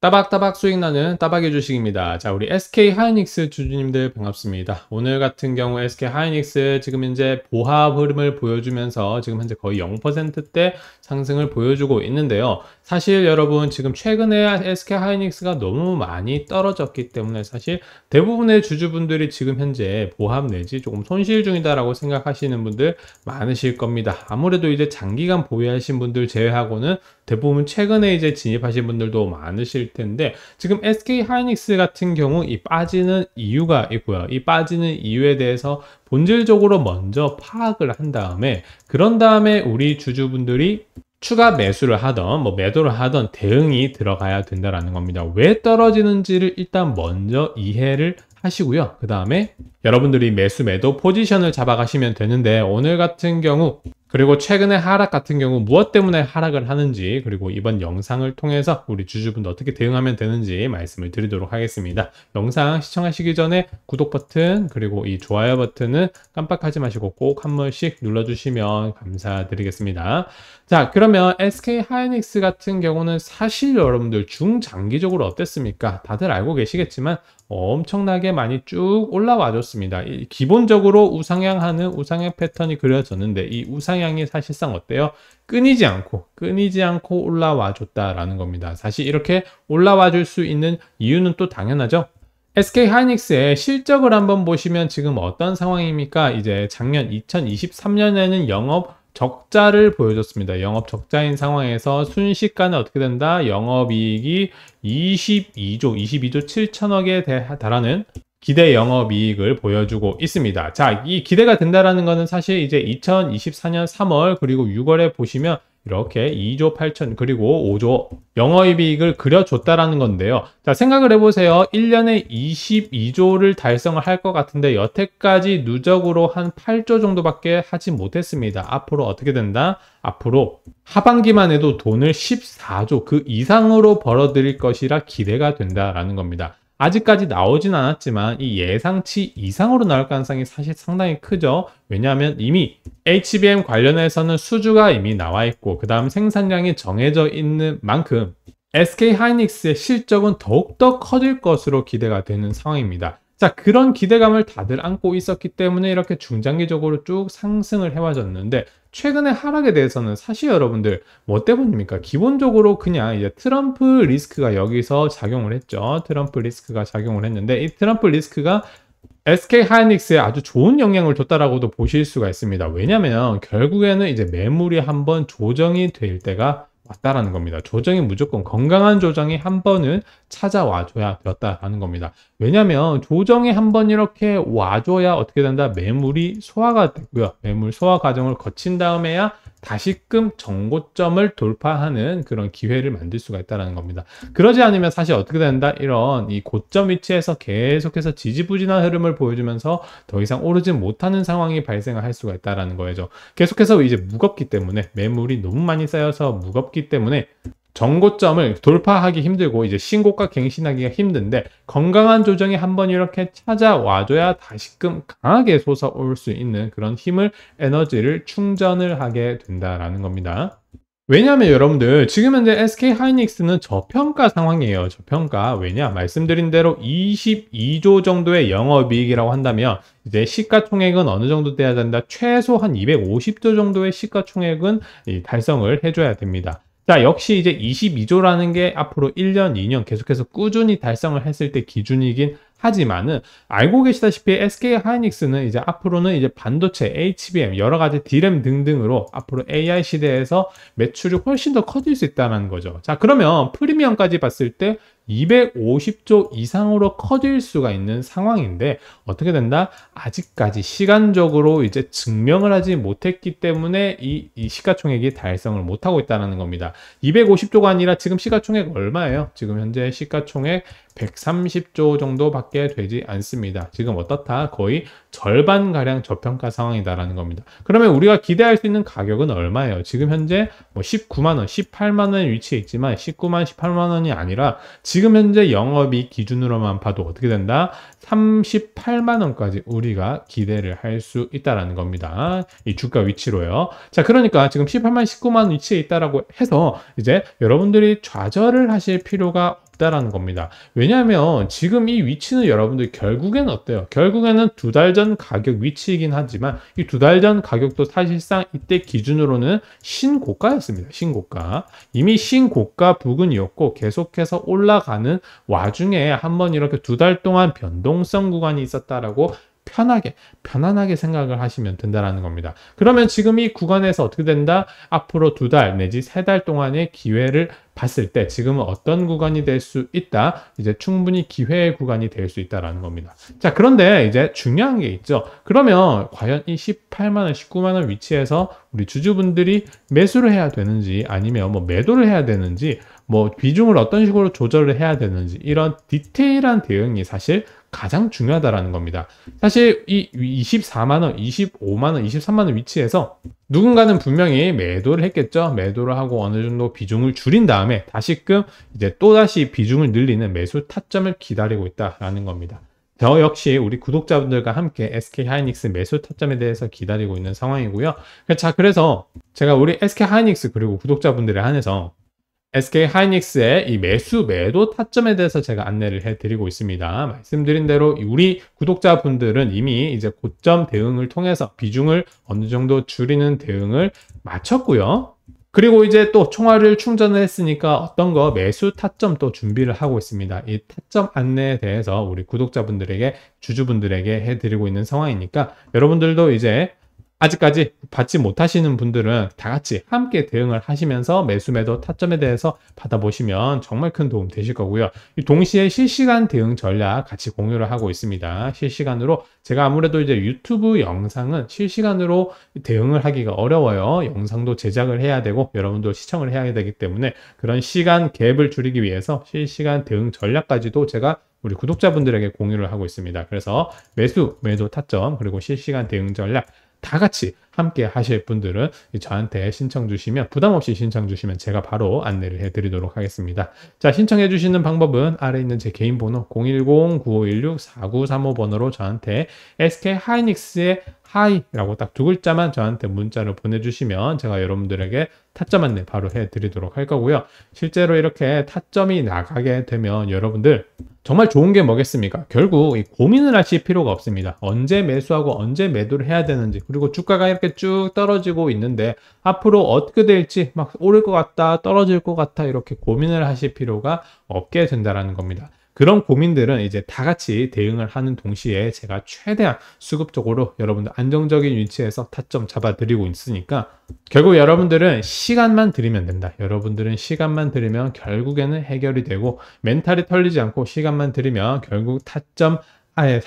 따박따박 수익 나는 따박의 주식입니다. 자, 우리 SK 하이닉스 주주님들 반갑습니다. 오늘 같은 경우 SK 하이닉스 지금 현재 보합 흐름을 보여주면서 지금 현재 거의 0%대 상승을 보여주고 있는데요. 사실 여러분 지금 최근에 SK 하이닉스가 너무 많이 떨어졌기 때문에 사실 대부분의 주주분들이 지금 현재 보합 내지 조금 손실 중이다라고 생각하시는 분들 많으실 겁니다. 아무래도 이제 장기간 보유하신 분들 제외하고는 대부분 최근에 이제 진입하신 분들도 많으실 텐데 지금 SK 하이닉스 같은 경우 이 빠지는 이유가 있고요. 이 빠지는 이유에 대해서 본질적으로 먼저 파악을 한 다음에 그런 다음에 우리 주주분들이 추가 매수를 하던 뭐 매도를 하던 대응이 들어가야 된다라는 겁니다. 왜 떨어지는지를 일단 먼저 이해를 하시고요. 그 다음에 여러분들이 매수 매도 포지션을 잡아가시면 되는데 오늘 같은 경우 그리고 최근에 하락 같은 경우 무엇 때문에 하락을 하는지 그리고 이번 영상을 통해서 우리 주주분들 어떻게 대응하면 되는지 말씀을 드리도록 하겠습니다. 영상 시청하시기 전에 구독 버튼 그리고 이 좋아요 버튼은 깜빡하지 마시고 꼭 한 번씩 눌러주시면 감사드리겠습니다. 자 그러면 SK 하이닉스 같은 경우는 사실 여러분들 중장기적으로 어땠습니까? 다들 알고 계시겠지만 엄청나게 많이 쭉 올라와 줬습니다. 기본적으로 우상향하는 우상향 패턴이 그려졌는데 이 우상향이 사실상 어때요? 끊이지 않고 끊이지 않고 올라와 줬다라는 겁니다. 사실 이렇게 올라와 줄 수 있는 이유는 또 당연하죠. SK 하이닉스의 실적을 한번 보시면 지금 어떤 상황입니까? 이제 작년 2023년에는 영업 적자를 보여줬습니다. 영업 적자인 상황에서 순식간에 어떻게 된다? 영업이익이 22조, 22조 7천억에 달하는 기대 영업이익을 보여주고 있습니다. 자, 이 기대가 된다라는 것은 사실 이제 2024년 3월 그리고 6월에 보시면 이렇게 2조 8천 그리고 5조 영업이익을 그려줬다라는 건데요. 자 생각을 해보세요. 1년에 22조를 달성을 할 것 같은데 여태까지 누적으로 한 8조 정도밖에 하지 못했습니다. 앞으로 어떻게 된다? 앞으로 하반기만 해도 돈을 14조 그 이상으로 벌어들일 것이라 기대가 된다라는 겁니다. 아직까지 나오진 않았지만 이 예상치 이상으로 나올 가능성이 사실 상당히 크죠. 왜냐하면 이미 HBM 관련해서는 수주가 이미 나와 있고 그 다음 생산량이 정해져 있는 만큼 SK 하이닉스의 실적은 더욱더 커질 것으로 기대가 되는 상황입니다. 자, 그런 기대감을 다들 안고 있었기 때문에 이렇게 중장기적으로 쭉 상승을 해와졌는데, 최근의 하락에 대해서는 사실 여러분들, 뭐 때문입니까? 기본적으로 그냥 이제 트럼프 리스크가 여기서 작용을 했죠. 트럼프 리스크가 작용을 했는데, 이 트럼프 리스크가 SK 하이닉스에 아주 좋은 영향을 줬다라고도 보실 수가 있습니다. 왜냐면 결국에는 이제 매물이 한번 조정이 될 때가 왔다라는 겁니다. 조정이 무조건 건강한 조정이 한 번은 찾아와줘야 되었다라는 겁니다. 왜냐하면 조정이 한 번 이렇게 와줘야 어떻게 된다? 매물이 소화가 되고요. 매물 소화 과정을 거친 다음에야 다시금 정고점을 돌파하는 그런 기회를 만들 수가 있다는 겁니다. 그러지 않으면 사실 어떻게 된다? 이런 이 고점 위치에서 계속해서 지지부진한 흐름을 보여주면서 더 이상 오르지 못하는 상황이 발생할 수가 있다는 거예요. 계속해서 이제 무겁기 때문에 매물이 너무 많이 쌓여서 무겁기 때문에 정고점을 돌파하기 힘들고 이제 신고가 갱신하기가 힘든데 건강한 조정이 한번 이렇게 찾아와줘야 다시금 강하게 솟아올 수 있는 그런 힘을 에너지를 충전을 하게 된다라는 겁니다. 왜냐하면 여러분들 지금 현재 SK 하이닉스는 저평가 상황이에요. 저평가 왜냐 말씀드린 대로 22조 정도의 영업이익이라고 한다면 이제 시가총액은 어느 정도 돼야 된다 최소 한 250조 정도의 시가총액은 달성을 해줘야 됩니다. 자, 역시 이제 22조라는 게 앞으로 1년, 2년 계속해서 꾸준히 달성을 했을 때 기준이긴 하지만은 알고 계시다시피 SK 하이닉스는 이제 앞으로는 이제 반도체, HBM, 여러 가지 d 램 등등으로 앞으로 AI 시대에서 매출이 훨씬 더 커질 수 있다는 거죠. 자, 그러면 프리미엄까지 봤을 때 250조 이상으로 커질 수가 있는 상황인데 어떻게 된다? 아직까지 시간적으로 이제 증명을 하지 못했기 때문에 이, 이 시가총액이 달성을 못하고 있다는 겁니다. 250조가 아니라 지금 시가총액 얼마예요? 지금 현재 시가총액 130조 정도밖에 되지 않습니다. 지금 어떻다? 거의 절반가량 저평가 상황이다라는 겁니다. 그러면 우리가 기대할 수 있는 가격은 얼마예요? 지금 현재 뭐 19만원, 18만원의 위치에 있지만 19만, 18만원이 아니라 지금 현재 영업이 기준으로만 봐도 어떻게 된다? 38만원까지 우리가 기대를 할 수 있다라는 겁니다. 이 주가 위치로요. 자, 그러니까 지금 18만, 19만 위치에 있다라고 해서 이제 여러분들이 좌절을 하실 필요가 있다라는 겁니다. 왜냐하면 지금 이 위치는 여러분들 결국엔 어때요? 결국에는 두 달 전 가격 위치이긴 하지만 이 두 달 전 가격도 사실상 이때 기준으로는 신고가였습니다. 신고가. 이미 신고가 부근이었고 계속해서 올라가는 와중에 한번 이렇게 두 달 동안 변동성 구간이 있었다라고 편하게 편안하게 생각을 하시면 된다라는 겁니다 그러면 지금 이 구간에서 어떻게 된다 앞으로 두 달 내지 세 달 동안의 기회를 봤을 때 지금은 어떤 구간이 될 수 있다. 이제 충분히 기회의 구간이 될 수 있다라는 겁니다. 자, 그런데 이제 중요한 게 있죠. 그러면 과연 이 18만 원, 19만 원 위치에서 우리 주주분들이 매수를 해야 되는지 아니면 뭐 매도를 해야 되는지 뭐 비중을 어떤 식으로 조절을 해야 되는지 이런 디테일한 대응이 사실 가장 중요하다라는 겁니다. 사실 이 24만 원, 25만 원, 23만 원 위치에서 누군가는 분명히 매도를 했겠죠. 매도를 하고 어느 정도 비중을 줄인 다음에 다시금 이제 또다시 비중을 늘리는 매수 타점을 기다리고 있다라는 겁니다. 저 역시 우리 구독자분들과 함께 SK 하이닉스 매수 타점에 대해서 기다리고 있는 상황이고요. 자, 그래서 제가 우리 SK 하이닉스 그리고 구독자분들에 한해서 SK 하이닉스의 이 매수 매도 타점에 대해서 제가 안내를 해드리고 있습니다. 말씀드린 대로 우리 구독자분들은 이미 이제 고점 대응을 통해서 비중을 어느 정도 줄이는 대응을 마쳤고요. 그리고 이제 또 총알을 충전을 했으니까 어떤 거 매수 타점 또 준비를 하고 있습니다. 이 타점 안내에 대해서 우리 구독자분들에게 주주분들에게 해드리고 있는 상황이니까 여러분들도 이제 아직까지 받지 못하시는 분들은 다 같이 함께 대응을 하시면서 매수 매도 타점에 대해서 받아보시면 정말 큰 도움 되실 거고요. 동시에 실시간 대응 전략 같이 공유를 하고 있습니다. 실시간으로 제가 아무래도 이제 유튜브 영상은 실시간으로 대응을 하기가 어려워요. 영상도 제작을 해야 되고 여러분도 시청을 해야 되기 때문에 그런 시간 갭을 줄이기 위해서 실시간 대응 전략까지도 제가 우리 구독자분들에게 공유를 하고 있습니다. 그래서 매수, 매도 타점, 그리고 실시간 대응 전략 다 같이 함께 하실 분들은 저한테 신청 주시면 부담 없이 신청 주시면 제가 바로 안내를 해드리도록 하겠습니다. 자 신청해 주시는 방법은 아래 있는 제 개인 번호 0 1 0 9 5 1 6 4 9 3 5번호로 저한테 SK 하이닉스의 하이라고 딱 두 글자만 저한테 문자를 보내주시면 제가 여러분들에게 타점 안내 바로 해드리도록 할 거고요. 실제로 이렇게 타점이 나가게 되면 여러분들 정말 좋은 게 뭐겠습니까? 결국 고민을 하실 필요가 없습니다. 언제 매수하고 언제 매도를 해야 되는지 그리고 주가가 이렇게 이렇게 쭉 떨어지고 있는데 앞으로 어떻게 될지 막 오를 것 같다 떨어질 것 같다 이렇게 고민을 하실 필요가 없게 된다는 겁니다. 그런 고민들은 이제 다 같이 대응을 하는 동시에 제가 최대한 수급적으로 여러분들 안정적인 위치에서 타점 잡아드리고 있으니까 결국 여러분들은 시간만 들이면 된다. 여러분들은 시간만 들이면 결국에는 해결이 되고 멘탈이 털리지 않고 시간만 들이면 결국 타점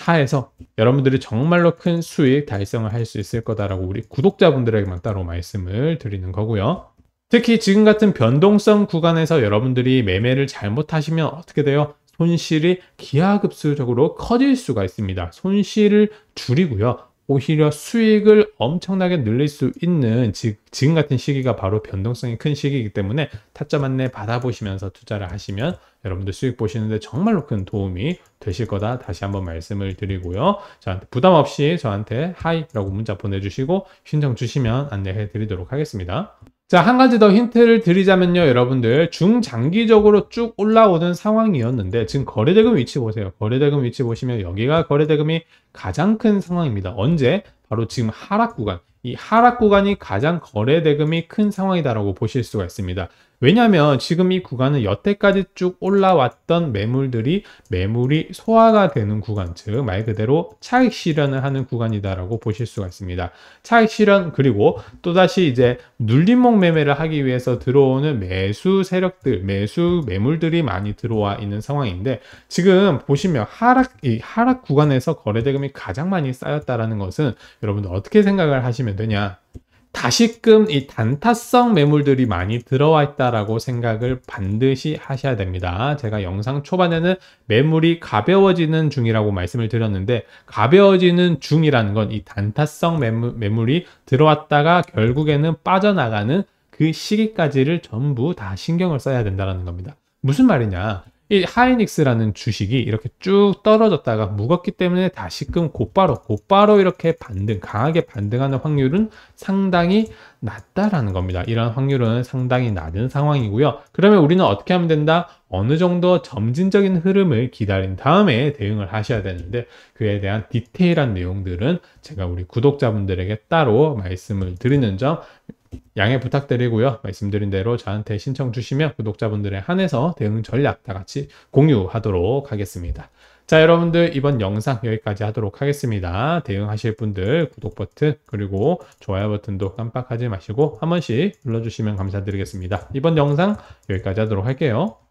하에서 여러분들이 정말로 큰 수익 달성을 할 수 있을 거다라고 우리 구독자분들에게만 따로 말씀을 드리는 거고요. 특히 지금 같은 변동성 구간에서 여러분들이 매매를 잘못하시면 어떻게 돼요? 손실이 기하급수적으로 커질 수가 있습니다. 손실을 줄이고요. 오히려 수익을 엄청나게 늘릴 수 있는 즉, 지금 같은 시기가 바로 변동성이 큰 시기이기 때문에 타점 안내 받아보시면서 투자를 하시면 여러분들 수익 보시는데 정말로 큰 도움이 되실 거다 다시 한번 말씀을 드리고요. 저한테 부담 없이 저한테 하이라고 문자 보내주시고 신청 주시면 안내해 드리도록 하겠습니다. 자, 한 가지 더 힌트를 드리자면요, 여러분들. 중장기적으로 쭉 올라오는 상황이었는데, 지금 거래대금 위치 보세요. 거래대금 위치 보시면 여기가 거래대금이 가장 큰 상황입니다. 언제? 바로 지금 하락 구간. 이 하락 구간이 가장 거래대금이 큰 상황이다라고 보실 수가 있습니다. 왜냐하면 지금 이 구간은 여태까지 쭉 올라왔던 매물들이 매물이 소화가 되는 구간 즉 말 그대로 차익 실현을 하는 구간이다라고 보실 수가 있습니다. 차익 실현 그리고 또다시 이제 눌림목 매매를 하기 위해서 들어오는 매수 세력들 매수 매물들이 많이 들어와 있는 상황인데 지금 보시면 하락 이 하락 구간에서 거래 대금이 가장 많이 쌓였다라는 것은 여러분들 어떻게 생각을 하시면 되냐 다시금 이 단타성 매물들이 많이 들어와 있다라고 생각을 반드시 하셔야 됩니다. 제가 영상 초반에는 매물이 가벼워지는 중이라고 말씀을 드렸는데 가벼워지는 중이라는 건 이 단타성 매물, 매물이 들어왔다가 결국에는 빠져나가는 그 시기까지를 전부 다 신경을 써야 된다는 겁니다. 무슨 말이냐 이 하이닉스라는 주식이 이렇게 쭉 떨어졌다가 무겁기 때문에 다시금 곧바로 곧바로 이렇게 반등 강하게 반등하는 확률은 상당히 낮다라는 겁니다. 이런 확률은 상당히 낮은 상황이고요. 그러면 우리는 어떻게 하면 된다? 어느 정도 점진적인 흐름을 기다린 다음에 대응을 하셔야 되는데 그에 대한 디테일한 내용들은 제가 우리 구독자분들에게 따로 말씀을 드리는 점 양해 부탁드리고요. 말씀드린 대로 저한테 신청 주시면 구독자분들에 한해서 대응 전략 다 같이 공유하도록 하겠습니다. 자 여러분들 이번 영상 여기까지 하도록 하겠습니다. 대응하실 분들 구독 버튼 그리고 좋아요 버튼도 깜빡하지 마시고 한 번씩 눌러주시면 감사드리겠습니다. 이번 영상 여기까지 하도록 할게요.